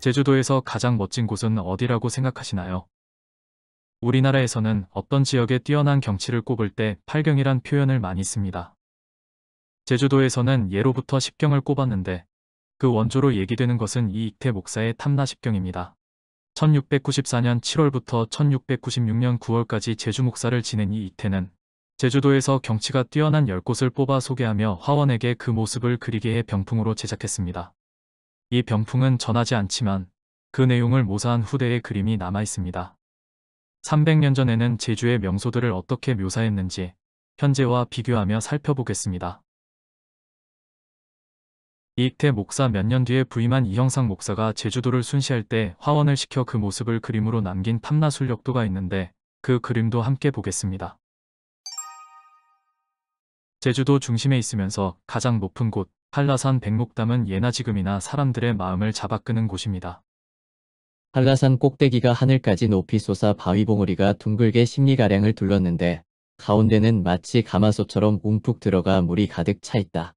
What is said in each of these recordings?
제주도에서 가장 멋진 곳은 어디라고 생각하시나요? 우리나라에서는 어떤 지역의 뛰어난 경치를 꼽을 때 팔경이란 표현을 많이 씁니다. 제주도에서는 예로부터 10경을 꼽았는데 그 원조로 얘기되는 것은 이익태 목사의 탐나십경입니다. 1694년 7월부터 1696년 9월까지 제주 목사를 지낸 이익태는 제주도에서 경치가 뛰어난 10곳을 뽑아 소개하며 화원에게 그 모습을 그리게 해 병풍으로 제작했습니다. 이 병풍은 전하지 않지만 그 내용을 모사한 후대의 그림이 남아있습니다. 300년 전에는 제주의 명소들을 어떻게 묘사했는지 현재와 비교하며 살펴보겠습니다. 이익태 목사 몇 년 뒤에 부임한 이형상 목사가 제주도를 순시할 때 화원을 시켜 그 모습을 그림으로 남긴 탐나술력도가 있는데 그 그림도 함께 보겠습니다. 제주도 중심에 있으면서 가장 높은 곳 한라산 백록담은 예나 지금이나 사람들의 마음을 잡아끄는 곳입니다. 한라산 꼭대기가 하늘까지 높이 솟아 바위 봉우리가 둥글게 십리가량을 둘렀는데 가운데는 마치 가마솥처럼 움푹 들어가 물이 가득 차 있다.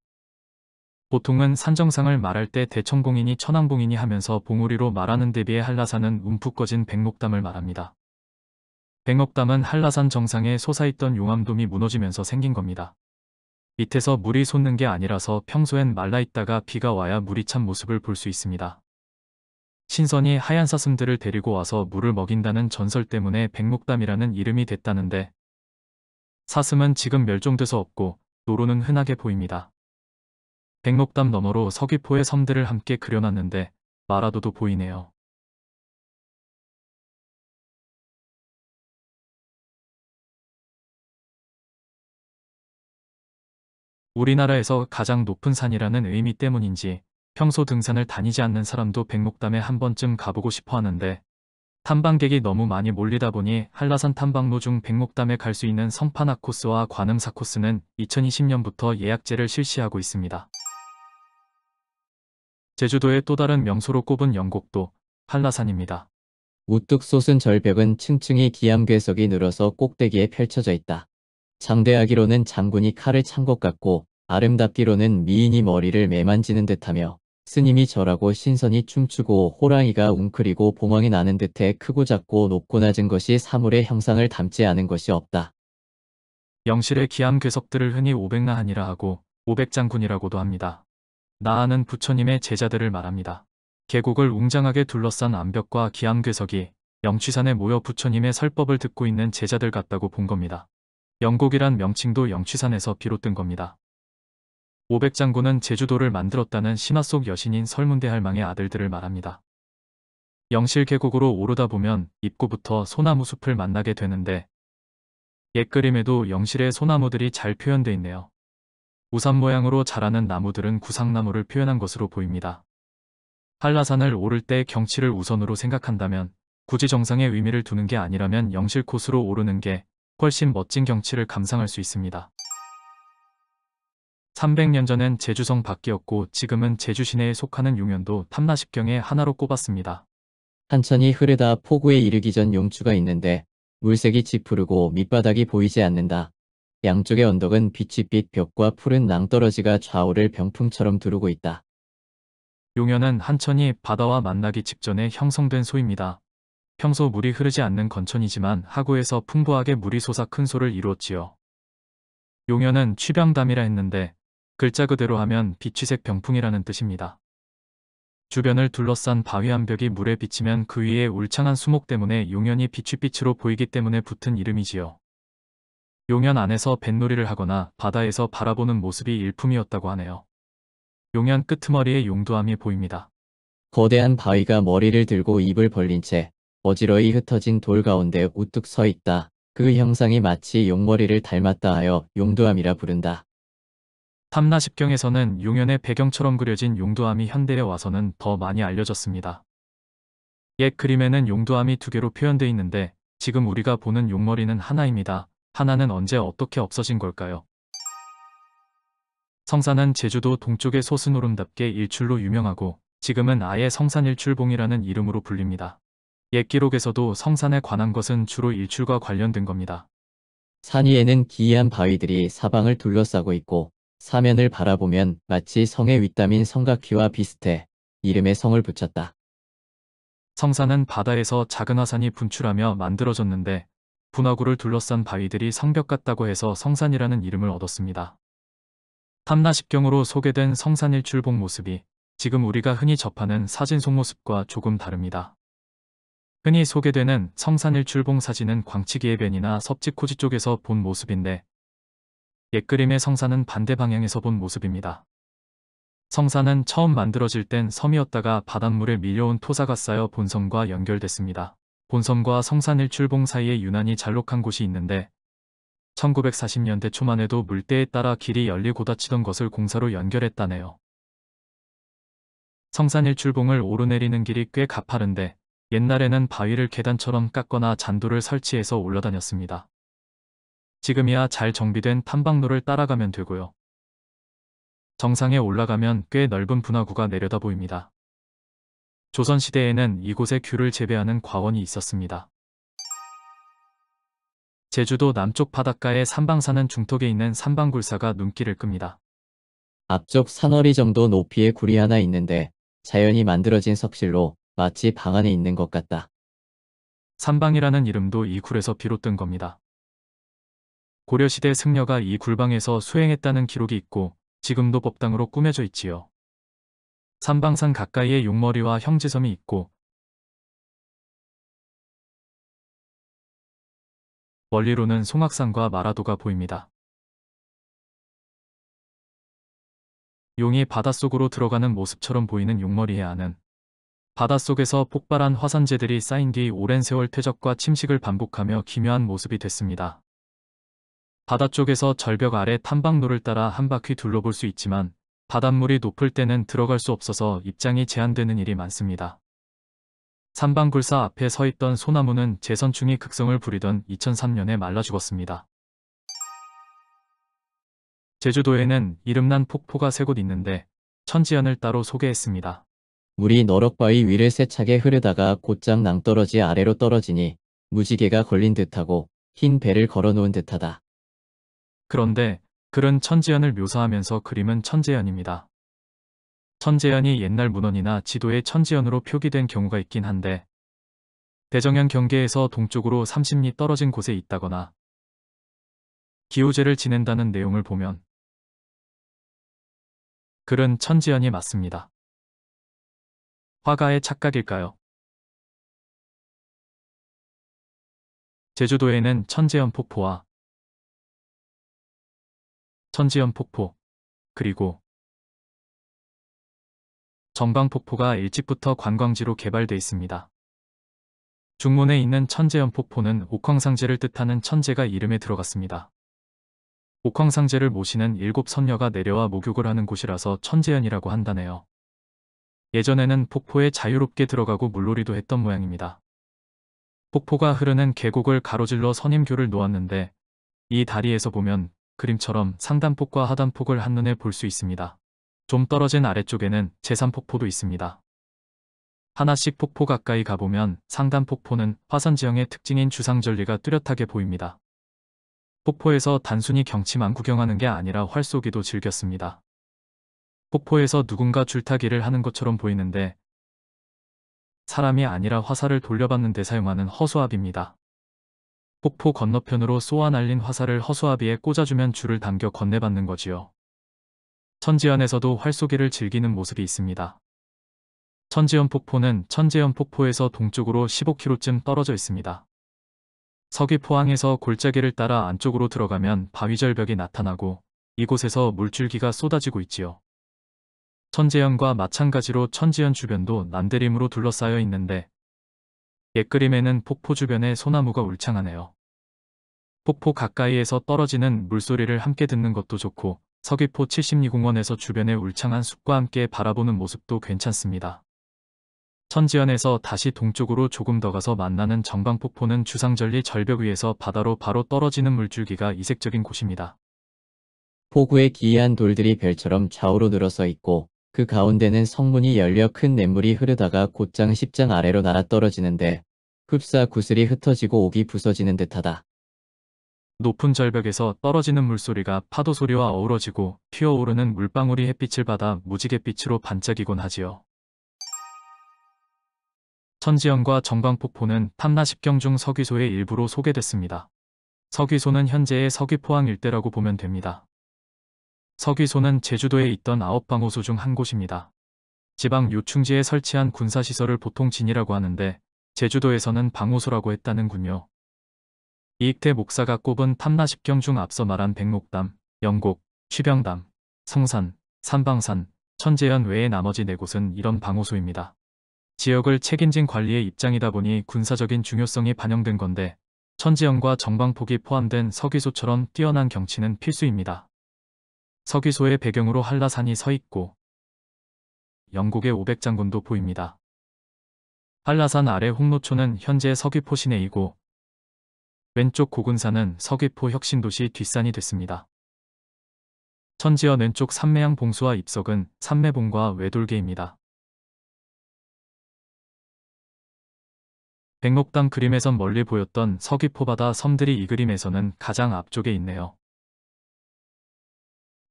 보통은 산정상을 말할 때 대청봉이니 천왕봉이니 하면서 봉우리로 말하는 대비에 한라산은 움푹 꺼진 백록담을 말합니다. 백록담은 한라산 정상에 솟아있던 용암돔이 무너지면서 생긴 겁니다. 밑에서 물이 솟는 게 아니라서 평소엔 말라있다가 비가 와야 물이 찬 모습을 볼 수 있습니다. 신선이 하얀 사슴들을 데리고 와서 물을 먹인다는 전설 때문에 백목담이라는 이름이 됐다는데 사슴은 지금 멸종돼서 없고 노로는 흔하게 보입니다. 백목담 너머로 서귀포의 섬들을 함께 그려놨는데 마라도도 보이네요. 우리나라에서 가장 높은 산이라는 의미 때문인지 평소 등산을 다니지 않는 사람도 백록담에 한 번쯤 가보고 싶어 하는데 탐방객이 너무 많이 몰리다 보니 한라산 탐방로 중 백록담에 갈 수 있는 성판악 코스와 관음사 코스는 2020년부터 예약제를 실시하고 있습니다. 제주도의 또 다른 명소로 꼽은 영곡도 한라산입니다. 우뚝 솟은 절벽은 층층이 기암괴석이 늘어서 꼭대기에 펼쳐져 있다. 장대하기로는 장군이 칼을 찬 것 같고 아름답기로는 미인이 머리를 매만지는 듯하며 스님이 절하고 신선이 춤추고 호랑이가 웅크리고 봉황이 나는 듯해 크고 작고 높고 낮은 것이 사물의 형상을 담지 않은 것이 없다. 영실의 기암 괴석들을 흔히 오백나한이라 하고 오백장군이라고도 합니다. 나한는 부처님의 제자들을 말합니다. 계곡을 웅장하게 둘러싼 암벽과 기암괴석이 영취산에 모여 부처님의 설법을 듣고 있는 제자들 같다고 본 겁니다. 영곡이란 명칭도 영취산에서 비롯된 겁니다. 5 0 0장군은 제주도를 만들었다는 신화 속 여신인 설문대할망의 아들들을 말합니다. 영실 계곡으로 오르다 보면 입구부터 소나무 숲을 만나게 되는데 옛 그림에도 영실의 소나무들이 잘 표현돼 있네요. 우산 모양으로 자라는 나무들은 구상나무를 표현한 것으로 보입니다. 한라산을 오를 때 경치를 우선으로 생각한다면 굳이 정상의 의미를 두는 게 아니라면 영실 코스로 오르는 게 훨씬 멋진 경치를 감상할 수 있습니다. 300년 전엔 제주성 밖이었고 지금은 제주 시내에 속하는 용현도 탐라십경의 하나로 꼽았습니다. 한천이 흐르다 폭우에 이르기 전용추가 있는데 물색이 짙푸르고 밑바닥이 보이지 않는다. 양쪽의 언덕은 빛이 빛 벽과 푸른 낭떠러지가 좌우를 병풍처럼 두르고 있다. 용현은 한천이 바다와 만나기 직전에 형성된 소입니다. 평소 물이 흐르지 않는 건천이지만 하구에서 풍부하게 물이 솟아 큰 소를 이루었지요. 용현은 취병담이라 했는데 글자 그대로 하면 비취색 병풍이라는 뜻입니다. 주변을 둘러싼 바위 암 벽이 물에 비치면 그 위에 울창한 수목 때문에 용현이 비취빛으로 보이기 때문에 붙은 이름이지요. 용현 안에서 뱃놀이를 하거나 바다에서 바라보는 모습이 일품이었다고 하네요. 용현 끄트머리에 용두암이 보입니다. 거대한 바위가 머리를 들고 입을 벌린 채 어지러이 흩어진 돌 가운데 우뚝 서 있다. 그 형상이 마치 용머리를 닮았다 하여 용두암이라 부른다. 탐나십경에서는 용현의 배경처럼 그려진 용두암이 현대에 와서는 더 많이 알려졌습니다. 옛 그림에는 용두암이 두 개로 표현되어 있는데 지금 우리가 보는 용머리는 하나입니다. 하나는 언제 어떻게 없어진 걸까요? 성산은 제주도 동쪽의 소스노름답게 일출로 유명하고 지금은 아예 성산일출봉이라는 이름으로 불립니다. 옛 기록에서도 성산에 관한 것은 주로 일출과 관련된 겁니다. 산 위에는 기이한 바위들이 사방을 둘러싸고 있고 사면을 바라보면 마치 성의 윗담인 성각기와 비슷해 이름의 성을 붙였다. 성산은 바다에서 작은 화산이 분출하며 만들어졌는데 분화구를 둘러싼 바위들이 성벽 같다고 해서 성산이라는 이름을 얻었습니다. 탐나십경으로 소개된 성산일출봉 모습이 지금 우리가 흔히 접하는 사진 속모습과 조금 다릅니다. 흔히 소개되는 성산일출봉 사진은 광치기 의변이나 섭지코지 쪽에서 본 모습인데 옛 그림의 성산은 반대 방향에서 본 모습입니다. 성산은 처음 만들어질 땐 섬이었다가 바닷물에 밀려온 토사가 쌓여 본섬과 연결됐습니다. 본섬과 성산일출봉 사이에 유난히 잘록한 곳이 있는데 1940년대 초만 해도 물대에 따라 길이 열리고 닫히던 것을 공사로 연결했다네요. 성산일출봉을 오르내리는 길이 꽤 가파른데 옛날에는 바위를 계단처럼 깎거나 잔도를 설치해서 올라다녔습니다. 지금이야 잘 정비된 탐방로를 따라가면 되고요. 정상에 올라가면 꽤 넓은 분화구가 내려다 보입니다. 조선시대에는 이곳에 귤을 재배하는 과원이 있었습니다. 제주도 남쪽 바닷가의 산방산은 중턱에 있는 산방굴사가 눈길을 끕니다. 앞쪽 산허리 정도 높이의 굴이 하나 있는데 자연이 만들어진 석실로 마치 방 안에 있는 것 같다. 산방이라는 이름도 이 굴에서 비롯된 겁니다. 고려시대 승려가 이 굴방에서 수행했다는 기록이 있고 지금도 법당으로 꾸며져 있지요. 산방산 가까이에 용머리와 형제섬이 있고 멀리로는 송악산과 마라도가 보입니다. 용이 바닷속으로 들어가는 모습처럼 보이는 용머리 해안은 바닷속에서 폭발한 화산재들이 쌓인 뒤 오랜 세월 퇴적과 침식을 반복하며 기묘한 모습이 됐습니다. 바다 쪽에서 절벽 아래 탐방로를 따라 한 바퀴 둘러볼 수 있지만 바닷물이 높을 때는 들어갈 수 없어서 입장이 제한되는 일이 많습니다. 산방굴사 앞에 서 있던 소나무는 재선충이 극성을 부리던 2003년에 말라 죽었습니다. 제주도에는 이름난 폭포가 세 곳 있는데 천지연을 따로 소개했습니다. 물이 너럭바위 위를 세차게 흐르다가 곧장 낭떠러지 아래로 떨어지니 무지개가 걸린 듯하고 흰 배를 걸어놓은 듯하다. 그런데 글은 천재연을 묘사하면서 그림은 천재연입니다. 천재연이 옛날 문헌이나 지도에 천재연으로 표기된 경우가 있긴 한데 대정현 경계에서 동쪽으로 30리 떨어진 곳에 있다거나 기호제를 지낸다는 내용을 보면 글은 천지연이 맞습니다. 화가의 착각일까요? 제주도에는 천재연 폭포와 천지연 폭포 그리고 정방폭포가 일찍부터 관광지로 개발돼 있습니다. 중문에 있는 천재연 폭포는 옥황상제를 뜻하는 천재가 이름에 들어갔습니다. 옥황상제를 모시는 일곱 선녀가 내려와 목욕을 하는 곳이라서 천재연이라고 한다네요. 예전에는 폭포에 자유롭게 들어가고 물놀이도 했던 모양입니다. 폭포가 흐르는 계곡을 가로질러 선임교를 놓았는데 이 다리에서 보면 그림처럼 상단폭과 하단폭을 한눈에 볼 수 있습니다. 좀 떨어진 아래쪽에는 제산폭포도 있습니다. 하나씩 폭포 가까이 가보면 상단폭포는 화산지형의 특징인 주상절리가 뚜렷하게 보입니다. 폭포에서 단순히 경치만 구경하는 게 아니라 활쏘기도 즐겼습니다. 폭포에서 누군가 줄타기를 하는 것처럼 보이는데 사람이 아니라 화살을 돌려받는데 사용하는 허수아비입니다. 폭포 건너편으로 쏘아 날린 화살을 허수아비에 꽂아주면 줄을 당겨 건네받는 거지요. 천지연에서도 활쏘기를 즐기는 모습이 있습니다. 천지연 폭포는 천지연 폭포에서 동쪽으로 15km쯤 떨어져 있습니다. 서귀 포항에서 골짜기를 따라 안쪽으로 들어가면 바위절벽이 나타나고 이곳에서 물줄기가 쏟아지고 있지요. 천재현과 마찬가지로 천지현 주변도 남대림으로 둘러싸여 있는데 옛그림에는 폭포 주변에 소나무가 울창하네요. 폭포 가까이에서 떨어지는 물소리를 함께 듣는 것도 좋고 서귀포 72공원에서 주변의 울창한 숲과 함께 바라보는 모습도 괜찮습니다. 천지연에서 다시 동쪽으로 조금 더 가서 만나는 정방폭포는 주상절리 절벽 위에서 바다로 바로 떨어지는 물줄기가 이색적인 곳입니다. 폭우에 기이한 돌들이 별처럼 좌우로 늘어서 있고 그 가운데는 성문이 열려 큰 냇물이 흐르다가 곧장 십장 아래로 날아떨어지는데 흡사 구슬이 흩어지고 옥이 부서지는 듯하다. 높은 절벽에서 떨어지는 물소리가 파도 소리와 어우러지고 튀어오르는 물방울이 햇빛을 받아 무지갯빛으로 반짝이곤 하지요. 천지연과 정방폭포는 탐라십경 중 서귀소의 일부로 소개됐습니다. 서귀소는 현재의 서귀포항 일대라고 보면 됩니다. 서귀소는 제주도에 있던 아홉 방호소 중 한 곳입니다. 지방 요충지에 설치한 군사시설을 보통 진이라고 하는데 제주도에서는 방호소라고 했다는군요. 이익태 목사가 꼽은 탐라십경 중 앞서 말한 백록담, 영곡, 취병담, 성산, 산방산, 천재현 외에 나머지 네 곳은 이런 방호소입니다. 지역을 책임진 관리의 입장이다 보니 군사적인 중요성이 반영된 건데 천지연과 정방폭이 포함된 서귀소처럼 뛰어난 경치는 필수입니다. 서귀소의 배경으로 한라산이 서 있고 영국의 5 0 0장군도 보입니다. 한라산 아래 홍로초는 현재 서귀포 시내이고 왼쪽 고군산은 서귀포 혁신도시 뒷산이 됐습니다. 천지연 왼쪽 산매양 봉수와 입석은 산매봉과 외돌계입니다. 백록당 그림에선 멀리 보였던 서귀포바다 섬들이 이 그림에서는 가장 앞쪽에 있네요.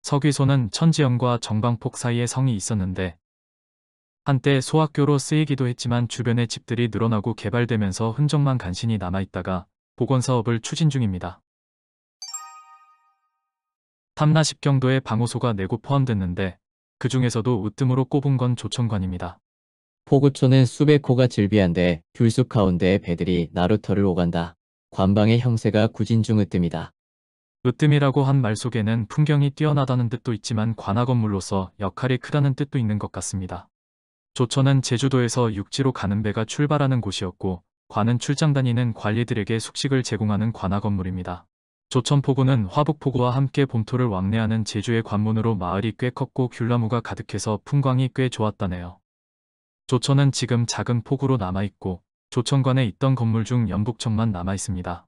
서귀소는 천지연과 정방폭 사이에 성이 있었는데 한때 소학교로 쓰이기도 했지만 주변의 집들이 늘어나고 개발되면서 흔적만 간신히 남아있다가 복원사업을 추진 중입니다. 탐라십경도에 방호소가 4곳 포함됐는데 그 중에서도 으뜸으로 꼽은 건 조천관입니다. 포구촌은 수백 호가 즐비한데 귤숲 가운데에 배들이 나루터를 오간다. 관방의 형세가 구진 중 으뜸이다. 으뜸이라고 한 말 속에는 풍경이 뛰어나다는 뜻도 있지만 관악 건물로서 역할이 크다는 뜻도 있는 것 같습니다. 조천은 제주도에서 육지로 가는 배가 출발하는 곳이었고 관은 출장 다니는 관리들에게 숙식을 제공하는 관악 건물입니다. 조천포구는 화북포구와 함께 봄토를 왕래하는 제주의 관문으로 마을이 꽤 컸고 귤나무가 가득해서 풍광이 꽤 좋았다네요. 조천은 지금 작은 포구로 남아있고 조천관에 있던 건물 중 연북청만 남아있습니다.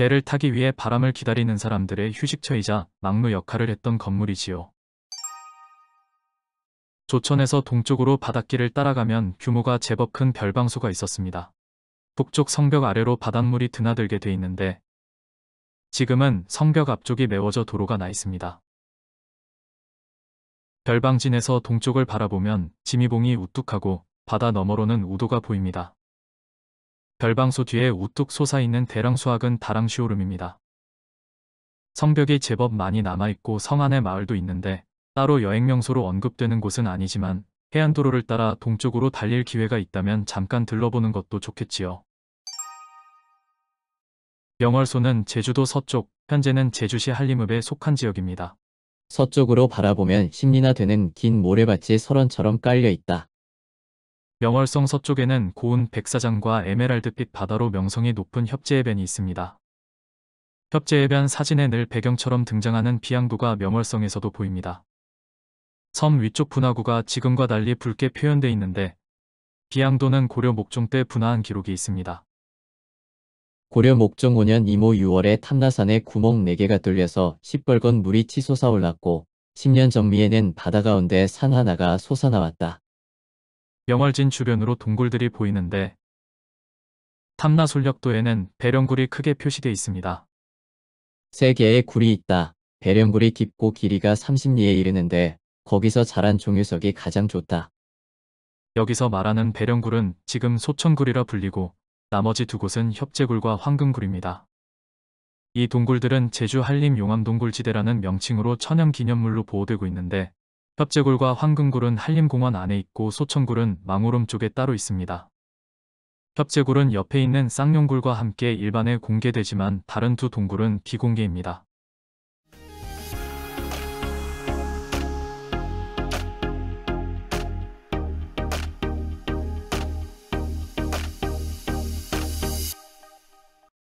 배를 타기 위해 바람을 기다리는 사람들의 휴식처이자 막루 역할을 했던 건물이지요. 조천에서 동쪽으로 바닷길을 따라가면 규모가 제법 큰 별방수가 있었습니다. 북쪽 성벽 아래로 바닷물이 드나들게 돼 있는데 지금은 성벽 앞쪽이 메워져 도로가 나 있습니다. 별방진에서 동쪽을 바라보면 지미봉이 우뚝하고 바다 너머로는 우도가 보입니다. 별방소 뒤에 우뚝 솟아있는 대랑수학은 다랑시오름입니다. 성벽이 제법 많이 남아있고 성 안에 마을도 있는데 따로 여행명소로 언급되는 곳은 아니지만 해안도로를 따라 동쪽으로 달릴 기회가 있다면 잠깐 들러보는 것도 좋겠지요. 영월소는 제주도 서쪽, 현재는 제주시 한림읍에 속한 지역입니다. 서쪽으로 바라보면 심리나 되는 긴 모래밭이 서원처럼 깔려있다. 명월성 서쪽에는 고운 백사장과 에메랄드빛 바다로 명성이 높은 협재해변이 있습니다. 협재해변 사진에 늘 배경처럼 등장하는 비양도가 명월성에서도 보입니다. 섬 위쪽 분화구가 지금과 달리 붉게 표현되어 있는데 비양도는 고려 목종 때 분화한 기록이 있습니다. 고려 목종 5년 2모 6월에 탐나산에 구멍 4개가 뚫려서 시뻘건 물이 치솟아 올랐고 10년 전미에는 바다 가운데 산 하나가 솟아나왔다. 영월진 주변으로 동굴들이 보이는데 탐나 솔력도에는 배령굴이 크게 표시되어 있습니다. 세 개의 굴이 있다. 배령굴이 깊고 길이가 30리에 이르는데 거기서 자란 종유석이 가장 좋다. 여기서 말하는 배령굴은 지금 소천굴이라 불리고 나머지 두 곳은 협재굴과 황금굴입니다. 이 동굴들은 제주 한림 용암동굴지대라는 명칭으로 천연기념물로 보호되고 있는데 협재굴과 황금굴은 한림공원 안에 있고 소천굴은 망오름 쪽에 따로 있습니다. 협재굴은 옆에 있는 쌍용굴과 함께 일반에 공개되지만 다른 두 동굴은 비공개입니다.